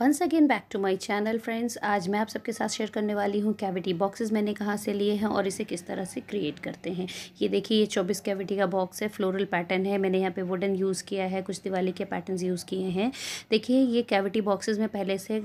once again back to my channel friends आज मैं आप सबके साथ शेयर करने वाली हूँ कैविटी बॉक्सेस मैंने कहाँ से लिए हैं और इसे किस तरह से क्रिएट करते हैं ये देखिए ये चौबीस कैविटी का बॉक्स है फ्लोरल पैटर्न है मैंने यहाँ पे वुडन यूज़ किया है कुछ दिवाली के पैटर्न यूज़ किए हैं देखिए ये कैविटी बॉक्सेज में पहले से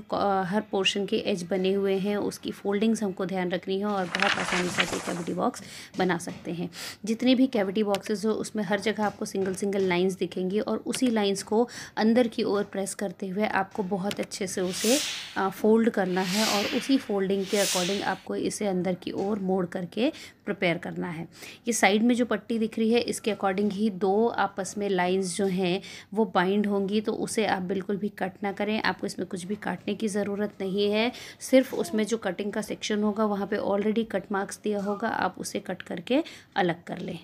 हर पोर्शन के एज बने हुए हैं उसकी फोल्डिंग्स हमको ध्यान रखनी है और बहुत आसानी से कैविटी बॉक्स बना सकते हैं जितनी भी कैविटी बॉक्सेज हो उसमें हर जगह आपको सिंगल सिंगल लाइन्स दिखेंगी और उसी लाइन्स को अंदर की ओर प्रेस करते हुए आपको बहुत अच्छे अच्छे से उसे फ़ोल्ड करना है और उसी फोल्डिंग के अकॉर्डिंग आपको इसे अंदर की ओर मोड़ करके प्रिपेयर करना है ये साइड में जो पट्टी दिख रही है इसके अकॉर्डिंग ही दो आपस में लाइंस जो हैं वो बाइंड होंगी तो उसे आप बिल्कुल भी कट ना करें आपको इसमें कुछ भी काटने की ज़रूरत नहीं है सिर्फ उसमें जो कटिंग का सेक्शन होगा वहाँ पर ऑलरेडी कट मार्क्स दिया होगा आप उसे कट करके अलग कर लें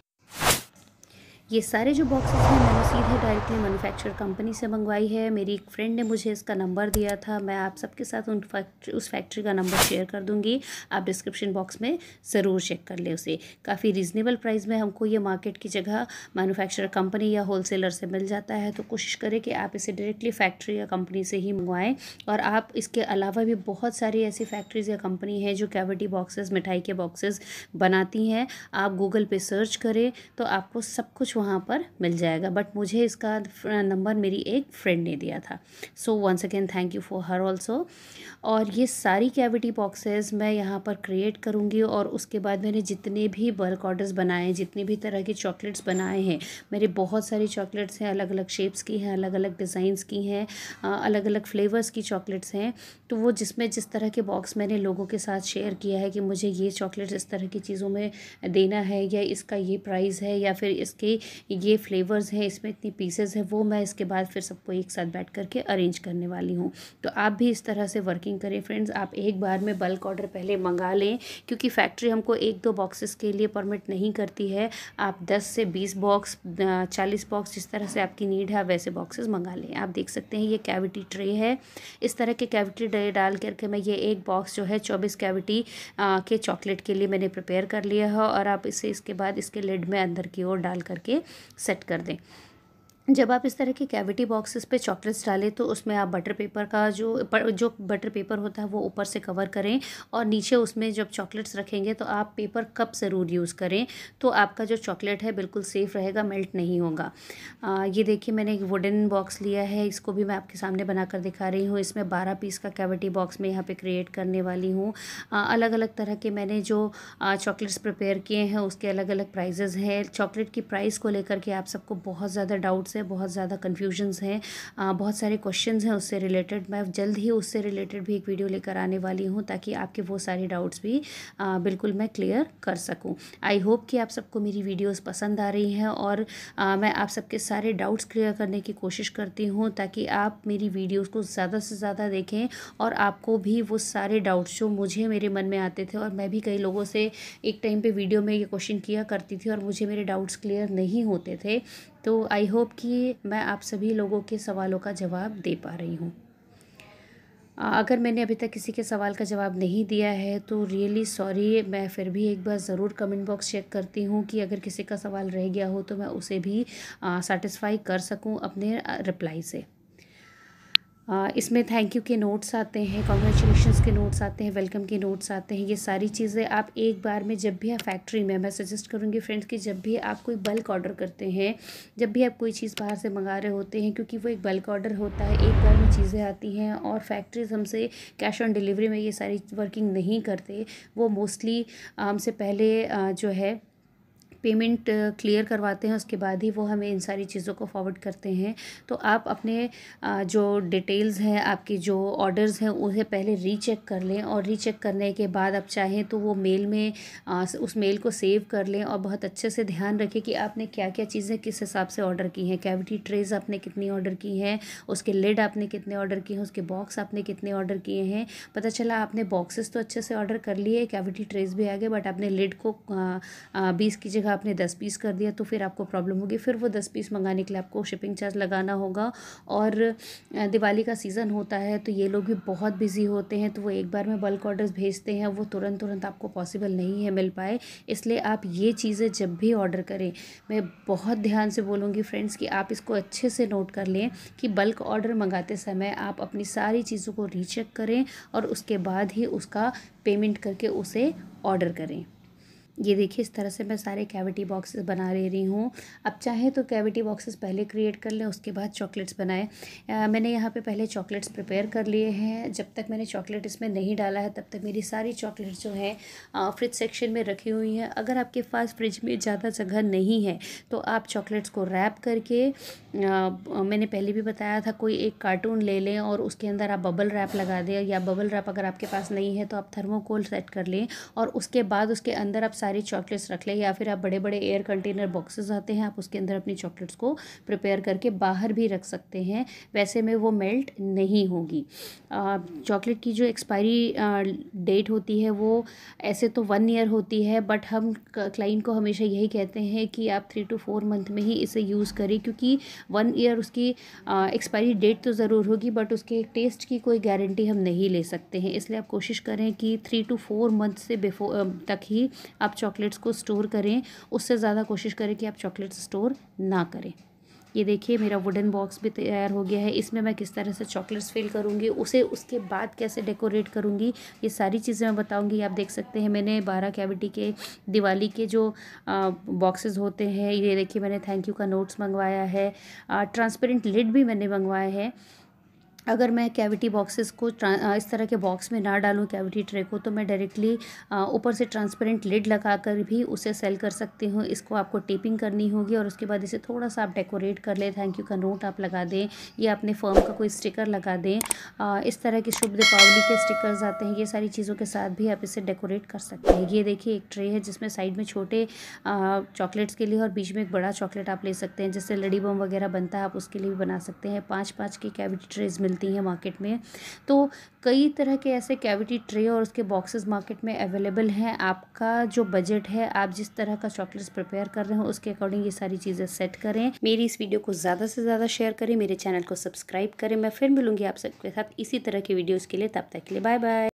ये सारे जो बॉक्सेस हैं मैंने सीधे डायरेक्टली मैनुफैक्चर कंपनी से मंगवाई है मेरी एक फ्रेंड ने मुझे इसका नंबर दिया था मैं आप सबके साथ उन फैक्ट्री उस फैक्ट्री का नंबर शेयर कर दूंगी आप डिस्क्रिप्शन बॉक्स में ज़रूर चेक कर ले उसे काफ़ी रीज़नेबल प्राइस में हमको ये मार्केट की जगह मैनुफैक्चर कंपनी या होलसेलर से मिल जाता है तो कोशिश करें कि आप इसे डायरेक्टली फैक्ट्री या कंपनी से ही मंगवाएँ और आप इसके अलावा भी बहुत सारी ऐसी फैक्ट्रीज़ या कंपनी हैं जो कैविटी बॉक्सेस मिठाई के बॉक्सेज बनाती हैं आप गूगल पर सर्च करें तो आपको सब कुछ वहाँ पर मिल जाएगा बट मुझे इसका नंबर मेरी एक फ्रेंड ने दिया था so once again thank you for her also और ये सारी कैविटी बॉक्सेस मैं यहाँ पर क्रिएट करूँगी और उसके बाद मैंने जितने भी बल्क ऑर्डर्स बनाए हैं जितने भी तरह के चॉकलेट्स बनाए हैं मेरे बहुत सारी चॉकलेट्स हैं अलग अलग शेप्स की हैं अलग अलग डिज़ाइंस की हैं अलग अलग फ्लेवर्स की चॉकलेट्स हैं तो वो जिसमें जिस तरह के बॉक्स मैंने लोगों के साथ शेयर किया है कि मुझे ये चॉकलेट्स इस तरह की चीज़ों में देना है या इसका ये प्राइस है या फिर इसकी ये फ्लेवर्स हैं इसमें इतनी पीसेज है वो मैं इसके बाद फिर सबको एक साथ बैठ करके अरेंज करने वाली हूँ तो आप भी इस तरह से वर्किंग करें फ्रेंड्स आप एक बार में बल्क ऑर्डर पहले मंगा लें क्योंकि फैक्ट्री हमको एक दो बॉक्सेस के लिए परमिट नहीं करती है आप दस से बीस बॉक्स चालीस बॉक्स जिस तरह से आपकी नीड है वैसे बॉक्सेस मंगा लें आप देख सकते हैं ये कैविटी ट्रे है इस तरह के कैविटी ट्रे डाल करके मैं ये एक बॉक्स जो है चौबीस कैविटी के चॉकलेट के लिए मैंने प्रिपेयर कर लिया है और आप इसे इसके बाद इसके लेड में अंदर की ओर डाल करके सेट कर दें जब आप इस तरह के कैविटी बॉक्सेस पे चॉकलेट्स डालें तो उसमें आप बटर पेपर का जो जो बटर पेपर होता है वो ऊपर से कवर करें और नीचे उसमें जब चॉकलेट्स रखेंगे तो आप पेपर कप ज़रूर यूज़ करें तो आपका जो चॉकलेट है बिल्कुल सेफ़ रहेगा मेल्ट नहीं होगा आ, ये देखिए मैंने एक वुडन बॉक्स लिया है इसको भी मैं आपके सामने बनाकर दिखा रही हूँ इसमें बारह पीस का कैविटी बॉक्स मैं यहाँ पर क्रिएट करने वाली हूँ अलग अलग तरह के मैंने जो चॉकलेट्स प्रिपेयर किए हैं उसके अलग अलग प्राइजेज़ हैं चॉकलेट की प्राइस को लेकर के आप सबको बहुत ज़्यादा डाउट्स है है बहुत ज़्यादा कन्फ्यूजन्स हैं बहुत सारे क्वेश्चन हैं उससे रिलेटेड मैं जल्द ही उससे रिलेटेड भी एक वीडियो लेकर आने वाली हूँ ताकि आपके वो सारे डाउट्स भी बिल्कुल मैं क्लियर कर सकूँ आई होप कि आप सबको मेरी वीडियोज़ पसंद आ रही हैं और मैं आप सबके सारे डाउट्स क्लियर करने की कोशिश करती हूँ ताकि आप मेरी वीडियोज़ को ज़्यादा से ज़्यादा देखें और आपको भी वो सारे डाउट्स जो मुझे मेरे मन में आते थे और मैं भी कई लोगों से एक टाइम पे वीडियो में ये क्वेश्चन किया करती थी और मुझे मेरे डाउट्स क्लियर नहीं होते थे तो आई होप कि कि मैं आप सभी लोगों के सवालों का जवाब दे पा रही हूँ अगर मैंने अभी तक किसी के सवाल का जवाब नहीं दिया है तो रियली सॉरी मैं फिर भी एक बार ज़रूर कमेंट बॉक्स चेक करती हूँ कि अगर किसी का सवाल रह गया हो तो मैं उसे भी सेटिस्फाई कर सकूँ अपने रिप्लाई से इसमें थैंक यू के नोट्स आते हैं कॉन्ग्रेचुलेशन के नोट्स आते हैं वेलकम के नोट्स आते हैं ये सारी चीज़ें आप एक बार में जब भी आप फैक्ट्री में मैं सजेस्ट करूँगी फ्रेंड्स कि जब भी आप कोई बल्क ऑर्डर करते हैं जब भी आप कोई चीज़ बाहर से मंगा रहे होते हैं क्योंकि वो एक बल्क ऑर्डर होता है एक बार में चीज़ें आती हैं और फैक्ट्रीज हमसे कैश ऑन डिलीवरी में ये सारी वर्किंग नहीं करते वो मोस्टली हमसे पहले जो है पेमेंट क्लियर करवाते हैं उसके बाद ही वो हमें इन सारी चीज़ों को फॉरवर्ड करते हैं तो आप अपने जो डिटेल्स हैं आपके जो ऑर्डर्स हैं उसे पहले रीचेक कर लें और रीचेक करने के बाद आप चाहें तो वो मेल में उस मेल को सेव कर लें और बहुत अच्छे से ध्यान रखें कि आपने क्या क्या चीज़ें किस हिसाब से ऑर्डर की हैं कैविटी ट्रेज आपने कितनी ऑर्डर की हैं उसके लिड आपने कितने ऑर्डर किए हैं उसके बॉक्स आपने कितने ऑर्डर किए हैं पता चला आपने बॉक्सेस तो अच्छे से ऑर्डर कर लिए कैविटी ट्रेज भी आ गए बट आपने लिड को बीस की जगह जगह आपने दस पीस कर दिया तो फिर आपको प्रॉब्लम होगी फिर वो दस पीस मंगाने के लिए आपको शिपिंग चार्ज लगाना होगा और दिवाली का सीज़न होता है तो ये लोग भी बहुत बिज़ी होते हैं तो वो एक बार में बल्क ऑर्डर्स भेजते हैं वो तुरंत तुरंत आपको पॉसिबल नहीं है मिल पाए इसलिए आप ये चीज़ें जब भी ऑर्डर करें मैं बहुत ध्यान से बोलूँगी फ्रेंड्स कि आप इसको अच्छे से नोट कर लें कि बल्क ऑर्डर मंगाते समय आप अपनी सारी चीज़ों को रीचेक करें और उसके बाद ही उसका पेमेंट करके उसे ऑर्डर करें ये देखिए इस तरह से मैं सारे कैविटी बॉक्सेस बना ले रही हूँ अब चाहे तो कैविटी बॉक्सेस पहले क्रिएट कर लें उसके बाद चॉकलेट्स बनाए मैंने यहाँ पे पहले चॉकलेट्स प्रिपेयर कर लिए हैं जब तक मैंने चॉकलेट इसमें नहीं डाला है तब तक मेरी सारी चॉकलेट जो है फ्रिज सेक्शन में रखी हुई हैं अगर आपके पास फ्रिज में ज़्यादा जगह नहीं है तो आप चॉकलेट्स को रैप करके आ, मैंने पहले भी बताया था कोई एक कार्टून ले लें और उसके अंदर आप बबल रैप लगा दें या बबल रैप अगर आपके पास नहीं है तो आप थर्मोकोल सेट कर लें और उसके बाद उसके अंदर आप सारी चॉकलेट्स रख लें या फिर आप बड़े बड़े एयर कंटेनर बॉक्सेस आते हैं आप उसके अंदर अपनी चॉकलेट्स को प्रिपेयर करके बाहर भी रख सकते हैं वैसे में वो मेल्ट नहीं होगी चॉकलेट की जो एक्सपायरी डेट होती है वो ऐसे तो वन ईयर होती है बट हम क्लाइंट को हमेशा यही कहते हैं कि आप थ्री टू फोर मंथ में ही इसे यूज़ करें क्योंकि वन ईयर उसकी एक्सपायरी डेट तो ज़रूर होगी बट उसके टेस्ट की कोई गारंटी हम नहीं ले सकते हैं इसलिए आप कोशिश करें कि थ्री टू फोर मंथ से बिफोर तक ही आप आप चॉकलेट्स को स्टोर करें उससे ज़्यादा कोशिश करें कि आप चॉकलेट्स स्टोर ना करें ये देखिए मेरा वुडन बॉक्स भी तैयार हो गया है इसमें मैं किस तरह से चॉकलेट्स फिल करूँगी उसे उसके बाद कैसे डेकोरेट करूँगी ये सारी चीज़ें मैं बताऊँगी आप देख सकते हैं मैंने बारह कैविटी के दिवाली के जो बॉक्सेस होते हैं ये देखिए मैंने थैंक यू का नोट्स मंगवाया है ट्रांसपेरेंट लिड भी मैंने मंगवाया है अगर मैं कैविटी बॉक्सेस को इस तरह के बॉक्स में ना डालूँ कैविटी ट्रे को तो मैं डायरेक्टली ऊपर से ट्रांसपेरेंट लिड लगा कर भी उसे सेल कर सकती हूँ इसको आपको टेपिंग करनी होगी और उसके बाद इसे थोड़ा सा आप डेकोरेट कर लें थैंक यू का नोट आप लगा दें या अपने फर्म का कोई स्टिकर लगा दें इस तरह के शुभ दीपावली के स्टिकर्स आते हैं ये सारी चीज़ों के साथ भी आप इसे डेकोरेट कर सकते हैं ये देखिए एक ट्रे है जिसमें साइड में छोटे चॉकलेट्स के लिए और बीच में एक बड़ा चॉकलेट आप ले सकते हैं जैसे लड़ी बम वगैरह बनता है आप उसके लिए भी बना सकते हैं पाँच पाँच की कैविटी ट्रेज मिलते मिलती हैं मार्केट में तो कई तरह के ऐसे कैविटी ट्रे और उसके बॉक्सेस मार्केट में अवेलेबल हैं आपका जो बजट है आप जिस तरह का चॉकलेट्स प्रिपेयर कर रहे हो उसके अकॉर्डिंग ये सारी चीज़ें सेट करें मेरी इस वीडियो को ज़्यादा से ज़्यादा शेयर करें मेरे चैनल को सब्सक्राइब करें मैं फिर मिलूंगी आप सबके साथ इसी तरह की वीडियोज़ के लिए तब तक के लिए बाय बाय